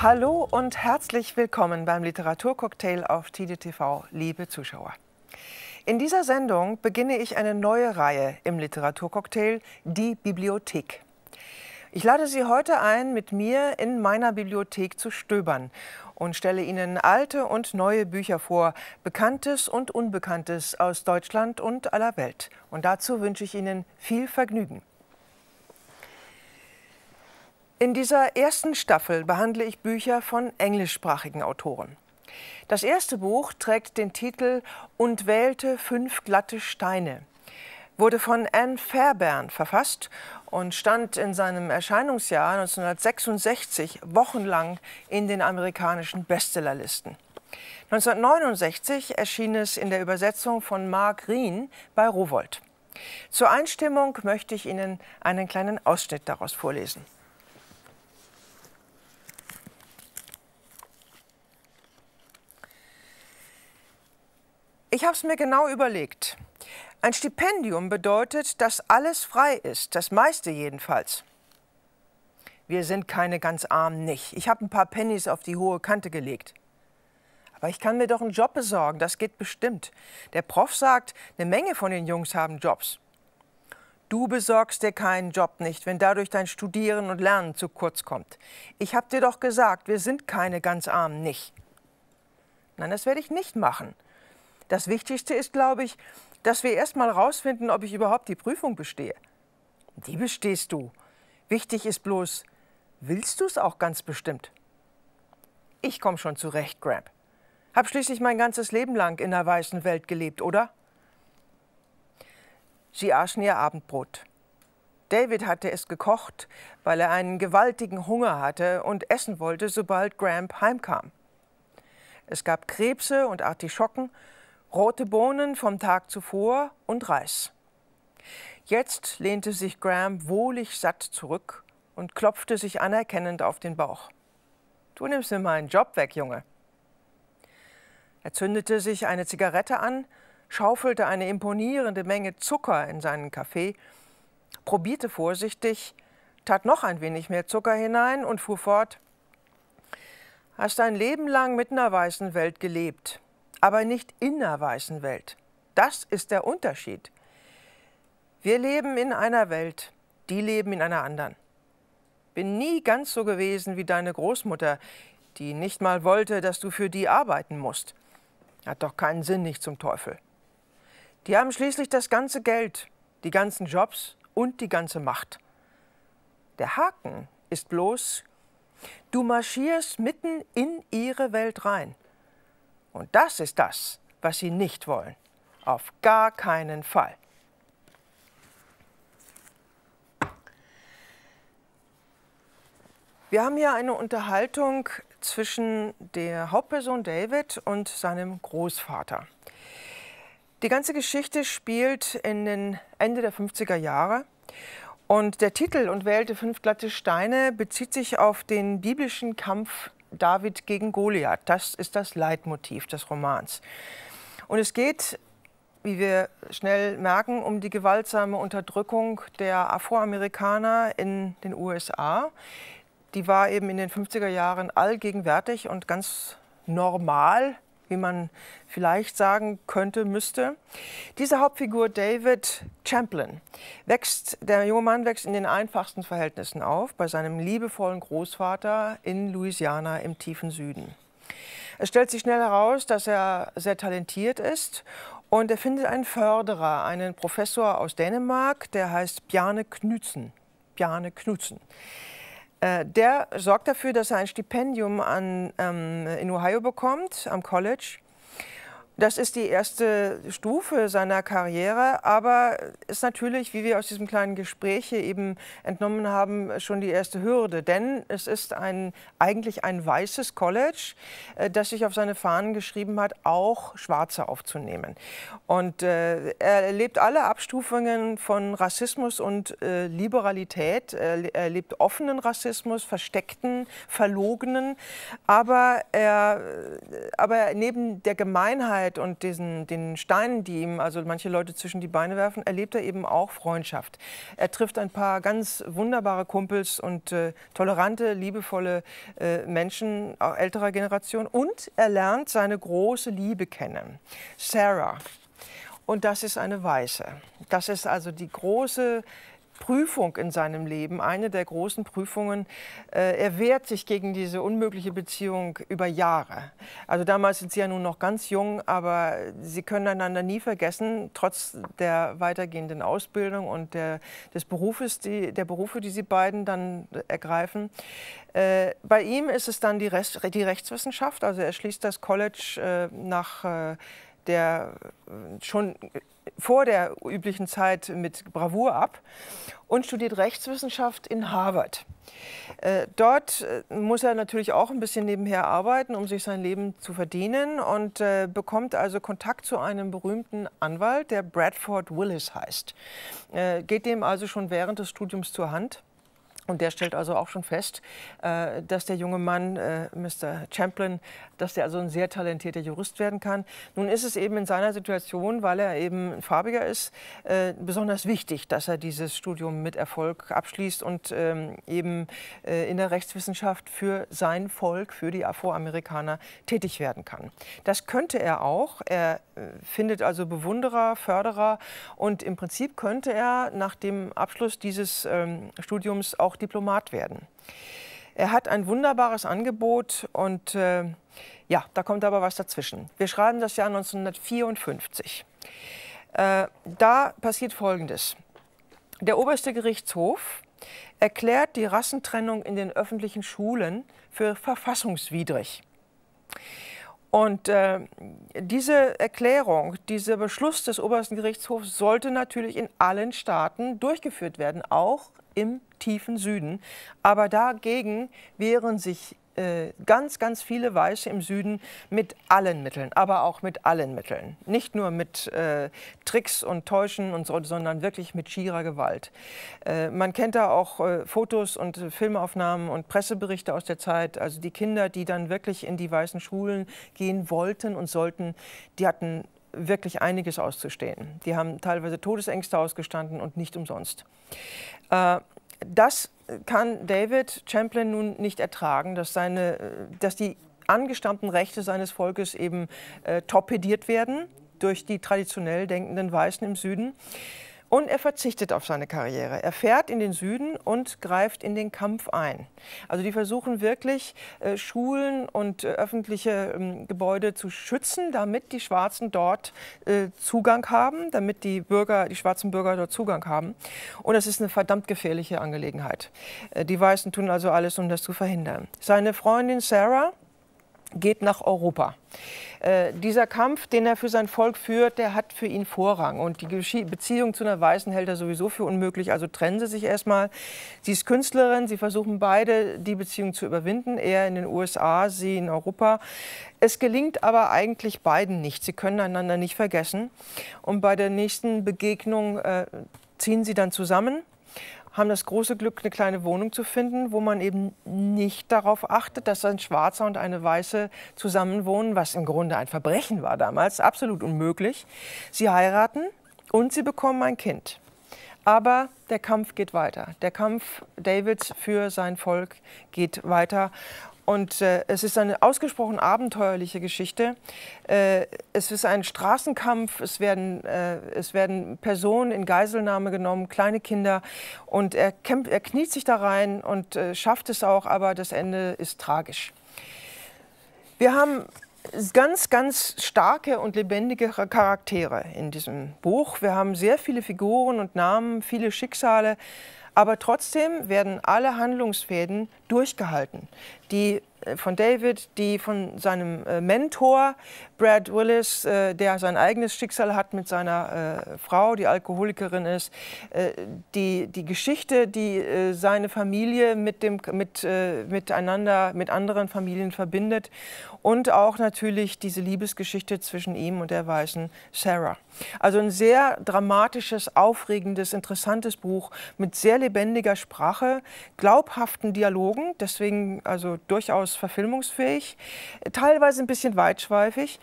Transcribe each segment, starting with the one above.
Hallo und herzlich willkommen beim Literaturcocktail auf TDTV, liebe Zuschauer. In dieser Sendung beginne ich eine neue Reihe im Literaturcocktail, die Bibliothek. Ich lade Sie heute ein, mit mir in meiner Bibliothek zu stöbern und stelle Ihnen alte und neue Bücher vor, Bekanntes und Unbekanntes aus Deutschland und aller Welt. Und dazu wünsche ich Ihnen viel Vergnügen. In dieser ersten Staffel behandle ich Bücher von englischsprachigen Autoren. Das erste Buch trägt den Titel Und wählte fünf glatte Steine, wurde von Anne Fairbairn verfasst und stand in seinem Erscheinungsjahr 1966 wochenlang in den amerikanischen Bestsellerlisten. 1969 erschien es in der Übersetzung von Mark Rien bei Rowold. Zur Einstimmung möchte ich Ihnen einen kleinen Ausschnitt daraus vorlesen. Ich habe es mir genau überlegt. Ein Stipendium bedeutet, dass alles frei ist, das meiste jedenfalls. Wir sind keine ganz armen nicht. Ich habe ein paar Pennies auf die hohe Kante gelegt. Aber ich kann mir doch einen Job besorgen, das geht bestimmt. Der Prof sagt, eine Menge von den Jungs haben Jobs. Du besorgst dir keinen Job nicht, wenn dadurch dein Studieren und Lernen zu kurz kommt. Ich habe dir doch gesagt, wir sind keine ganz armen nicht. Nein, das werde ich nicht machen. Das Wichtigste ist, glaube ich, dass wir erst mal rausfinden, ob ich überhaupt die Prüfung bestehe. Die bestehst du. Wichtig ist bloß, willst du es auch ganz bestimmt? Ich komme schon zurecht, Gramp. Hab schließlich mein ganzes Leben lang in der weißen Welt gelebt, oder? Sie aßen ihr Abendbrot. David hatte es gekocht, weil er einen gewaltigen Hunger hatte und essen wollte, sobald Gramp heimkam. Es gab Krebse und Artischocken rote Bohnen vom Tag zuvor und Reis. Jetzt lehnte sich Graham wohlig satt zurück und klopfte sich anerkennend auf den Bauch. Du nimmst mir meinen Job weg, Junge. Er zündete sich eine Zigarette an, schaufelte eine imponierende Menge Zucker in seinen Kaffee, probierte vorsichtig, tat noch ein wenig mehr Zucker hinein und fuhr fort. Hast dein Leben lang mit einer weißen Welt gelebt aber nicht in der weißen Welt. Das ist der Unterschied. Wir leben in einer Welt, die leben in einer anderen. Bin nie ganz so gewesen wie deine Großmutter, die nicht mal wollte, dass du für die arbeiten musst. Hat doch keinen Sinn, nicht zum Teufel. Die haben schließlich das ganze Geld, die ganzen Jobs und die ganze Macht. Der Haken ist bloß, du marschierst mitten in ihre Welt rein. Und das ist das, was sie nicht wollen. Auf gar keinen Fall. Wir haben hier eine Unterhaltung zwischen der Hauptperson David und seinem Großvater. Die ganze Geschichte spielt in den Ende der 50er Jahre und der Titel und wählte fünf glatte Steine bezieht sich auf den biblischen Kampf David gegen Goliath. Das ist das Leitmotiv des Romans. Und es geht, wie wir schnell merken, um die gewaltsame Unterdrückung der Afroamerikaner in den USA. Die war eben in den 50er Jahren allgegenwärtig und ganz normal wie man vielleicht sagen könnte, müsste. Diese Hauptfigur David Champlin wächst, der junge Mann wächst in den einfachsten Verhältnissen auf, bei seinem liebevollen Großvater in Louisiana im tiefen Süden. Es stellt sich schnell heraus, dass er sehr talentiert ist und er findet einen Förderer, einen Professor aus Dänemark, der heißt Bjarne Knutzen. Bjarne Knudsen. Äh, der sorgt dafür, dass er ein Stipendium an, ähm, in Ohio bekommt, am College. Das ist die erste Stufe seiner Karriere, aber ist natürlich, wie wir aus diesem kleinen Gespräch hier eben entnommen haben, schon die erste Hürde. Denn es ist ein, eigentlich ein weißes College, äh, das sich auf seine Fahnen geschrieben hat, auch Schwarze aufzunehmen. Und äh, er erlebt alle Abstufungen von Rassismus und äh, Liberalität. Er erlebt offenen Rassismus, versteckten, verlogenen, aber, er, äh, aber neben der Gemeinheit, Arbeit und diesen, den Steinen, die ihm also manche Leute zwischen die Beine werfen, erlebt er eben auch Freundschaft. Er trifft ein paar ganz wunderbare Kumpels und äh, tolerante, liebevolle äh, Menschen auch älterer Generation. Und er lernt seine große Liebe kennen, Sarah. Und das ist eine Weiße. Das ist also die große Prüfung in seinem Leben, eine der großen Prüfungen. Äh, er wehrt sich gegen diese unmögliche Beziehung über Jahre. Also damals sind sie ja nun noch ganz jung, aber sie können einander nie vergessen, trotz der weitergehenden Ausbildung und der, des Berufes, die, der Berufe, die sie beiden dann ergreifen. Äh, bei ihm ist es dann die, Rest, die Rechtswissenschaft, also er schließt das College äh, nach der schon vor der üblichen Zeit mit Bravour ab und studiert Rechtswissenschaft in Harvard. Äh, dort äh, muss er natürlich auch ein bisschen nebenher arbeiten, um sich sein Leben zu verdienen und äh, bekommt also Kontakt zu einem berühmten Anwalt, der Bradford Willis heißt. Geht dem also schon während des Studiums zur Hand. Und der stellt also auch schon fest, äh, dass der junge Mann, äh, Mr. Champlin, dass der also ein sehr talentierter Jurist werden kann. Nun ist es eben in seiner Situation, weil er eben farbiger ist, äh, besonders wichtig, dass er dieses Studium mit Erfolg abschließt und ähm, eben in der Rechtswissenschaft für sein Volk, für die Afroamerikaner tätig werden kann. Das könnte er auch. Er findet also Bewunderer, Förderer und im Prinzip könnte er nach dem Abschluss dieses ähm, Studiums auch Diplomat werden. Er hat ein wunderbares Angebot und äh, ja, da kommt aber was dazwischen. Wir schreiben das Jahr 1954. Äh, da passiert Folgendes. Der oberste Gerichtshof erklärt die Rassentrennung in den öffentlichen Schulen für verfassungswidrig. Und äh, diese Erklärung, dieser Beschluss des obersten Gerichtshofs sollte natürlich in allen Staaten durchgeführt werden, auch im tiefen Süden. Aber dagegen wehren sich äh, ganz, ganz viele Weiße im Süden mit allen Mitteln, aber auch mit allen Mitteln. Nicht nur mit äh, Tricks und Täuschen und so, sondern wirklich mit schierer Gewalt. Äh, man kennt da auch äh, Fotos und Filmaufnahmen und Presseberichte aus der Zeit. Also die Kinder, die dann wirklich in die weißen Schulen gehen wollten und sollten, die hatten wirklich einiges auszustehen. Die haben teilweise Todesängste ausgestanden und nicht umsonst. Äh, das kann David Champlin nun nicht ertragen, dass, seine, äh, dass die angestammten Rechte seines Volkes eben äh, torpediert werden durch die traditionell denkenden Weißen im Süden. Und er verzichtet auf seine Karriere. Er fährt in den Süden und greift in den Kampf ein. Also die versuchen wirklich, äh, Schulen und äh, öffentliche ähm, Gebäude zu schützen, damit die Schwarzen dort äh, Zugang haben, damit die Bürger, die schwarzen Bürger dort Zugang haben. Und das ist eine verdammt gefährliche Angelegenheit. Die Weißen tun also alles, um das zu verhindern. Seine Freundin Sarah geht nach Europa. Äh, dieser Kampf, den er für sein Volk führt, der hat für ihn Vorrang. Und die Beziehung zu einer Weißen hält er sowieso für unmöglich. Also trennen sie sich erstmal. Sie ist Künstlerin, sie versuchen beide, die Beziehung zu überwinden. Er in den USA, sie in Europa. Es gelingt aber eigentlich beiden nicht. Sie können einander nicht vergessen. Und bei der nächsten Begegnung äh, ziehen sie dann zusammen haben das große Glück, eine kleine Wohnung zu finden, wo man eben nicht darauf achtet, dass ein Schwarzer und eine Weiße zusammenwohnen, was im Grunde ein Verbrechen war damals, absolut unmöglich. Sie heiraten und sie bekommen ein Kind. Aber der Kampf geht weiter. Der Kampf Davids für sein Volk geht weiter. Und äh, es ist eine ausgesprochen abenteuerliche Geschichte. Äh, es ist ein Straßenkampf, es werden, äh, es werden Personen in Geiselnahme genommen, kleine Kinder. Und er, kämpft, er kniet sich da rein und äh, schafft es auch, aber das Ende ist tragisch. Wir haben ganz, ganz starke und lebendige Charaktere in diesem Buch. Wir haben sehr viele Figuren und Namen, viele Schicksale, aber trotzdem werden alle Handlungsfäden durchgehalten. Die äh, von David, die von seinem äh, Mentor Brad Willis, äh, der sein eigenes Schicksal hat mit seiner Frau, die Alkoholikerin ist, die, die Geschichte, die seine Familie mit dem, mit, miteinander, mit anderen Familien verbindet und auch natürlich diese Liebesgeschichte zwischen ihm und der weißen Sarah. Also ein sehr dramatisches, aufregendes, interessantes Buch mit sehr lebendiger Sprache, glaubhaften Dialogen, deswegen also durchaus durchaus verfilmungsfähig, teilweise ein bisschen weitschweifig.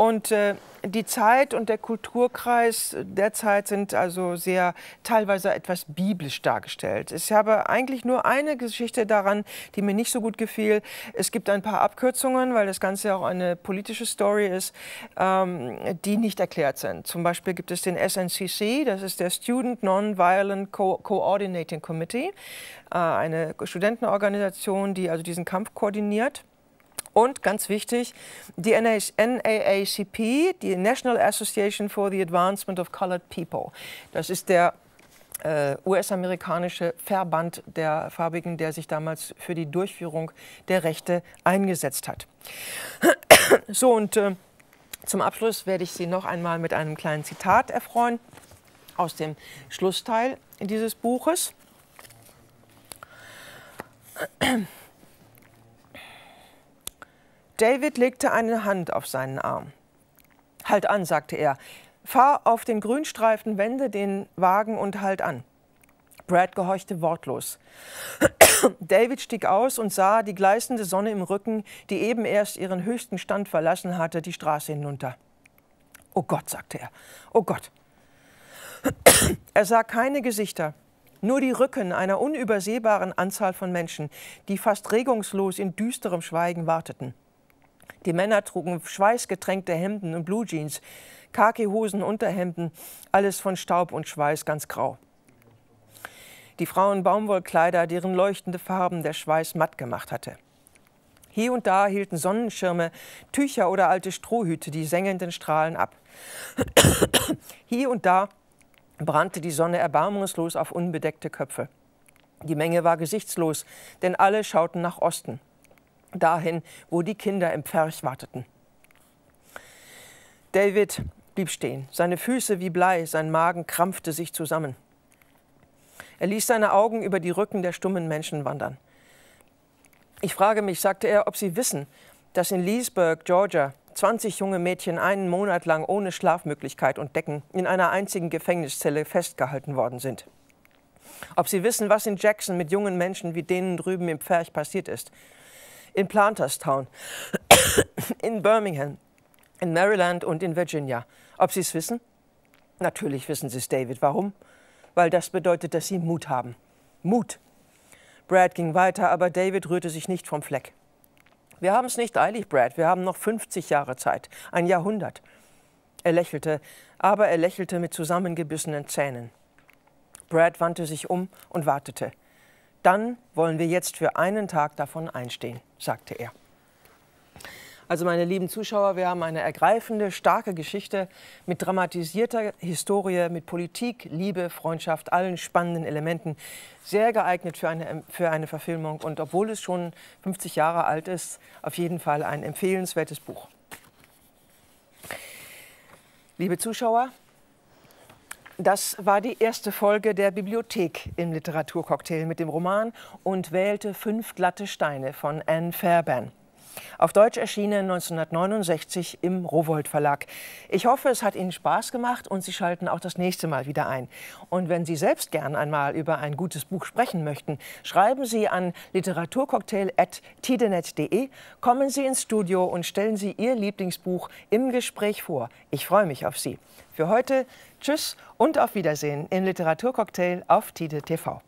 Und äh, die Zeit und der Kulturkreis der Zeit sind also sehr teilweise etwas biblisch dargestellt. Ich habe eigentlich nur eine Geschichte daran, die mir nicht so gut gefiel. Es gibt ein paar Abkürzungen, weil das Ganze auch eine politische Story ist, ähm, die nicht erklärt sind. Zum Beispiel gibt es den SNCC, das ist der Student Nonviolent Co Coordinating Committee, äh, eine Studentenorganisation, die also diesen Kampf koordiniert. Und ganz wichtig, die NAACP, die National Association for the Advancement of Colored People. Das ist der äh, US-amerikanische Verband der Farbigen, der sich damals für die Durchführung der Rechte eingesetzt hat. So, und äh, zum Abschluss werde ich Sie noch einmal mit einem kleinen Zitat erfreuen aus dem Schlussteil dieses Buches. David legte eine Hand auf seinen Arm. Halt an, sagte er. Fahr auf den Grünstreifen, wende den Wagen und halt an. Brad gehorchte wortlos. David stieg aus und sah die gleißende Sonne im Rücken, die eben erst ihren höchsten Stand verlassen hatte, die Straße hinunter. Oh Gott, sagte er, oh Gott. er sah keine Gesichter, nur die Rücken einer unübersehbaren Anzahl von Menschen, die fast regungslos in düsterem Schweigen warteten. Die Männer trugen schweißgetränkte Hemden und Blue Jeans, Khaki-Hosen, Unterhemden, alles von Staub und Schweiß ganz grau. Die Frauen Baumwollkleider, deren leuchtende Farben der Schweiß matt gemacht hatte. Hier und da hielten Sonnenschirme, Tücher oder alte Strohhüte die sengenden Strahlen ab. Hier und da brannte die Sonne erbarmungslos auf unbedeckte Köpfe. Die Menge war gesichtslos, denn alle schauten nach Osten dahin, wo die Kinder im Pferch warteten. David blieb stehen, seine Füße wie Blei, sein Magen krampfte sich zusammen. Er ließ seine Augen über die Rücken der stummen Menschen wandern. Ich frage mich, sagte er, ob Sie wissen, dass in Leesburg, Georgia, 20 junge Mädchen einen Monat lang ohne Schlafmöglichkeit und Decken in einer einzigen Gefängniszelle festgehalten worden sind. Ob Sie wissen, was in Jackson mit jungen Menschen wie denen drüben im Pferch passiert ist in Planterstown, in Birmingham, in Maryland und in Virginia. Ob Sie es wissen? Natürlich wissen Sie es, David. Warum? Weil das bedeutet, dass Sie Mut haben. Mut. Brad ging weiter, aber David rührte sich nicht vom Fleck. Wir haben es nicht eilig, Brad. Wir haben noch 50 Jahre Zeit. Ein Jahrhundert. Er lächelte, aber er lächelte mit zusammengebissenen Zähnen. Brad wandte sich um und wartete dann wollen wir jetzt für einen Tag davon einstehen, sagte er. Also meine lieben Zuschauer, wir haben eine ergreifende, starke Geschichte mit dramatisierter Historie, mit Politik, Liebe, Freundschaft, allen spannenden Elementen. Sehr geeignet für eine, für eine Verfilmung und obwohl es schon 50 Jahre alt ist, auf jeden Fall ein empfehlenswertes Buch. Liebe Zuschauer, das war die erste Folge der Bibliothek im Literaturcocktail mit dem Roman und wählte fünf glatte Steine von Anne Fairbairn. Auf Deutsch erschienen 1969 im Rowold Verlag. Ich hoffe, es hat Ihnen Spaß gemacht und Sie schalten auch das nächste Mal wieder ein. Und wenn Sie selbst gern einmal über ein gutes Buch sprechen möchten, schreiben Sie an literaturcocktail.tidenet.de, kommen Sie ins Studio und stellen Sie Ihr Lieblingsbuch im Gespräch vor. Ich freue mich auf Sie. Für heute Tschüss und auf Wiedersehen im Literaturcocktail auf Tide TV.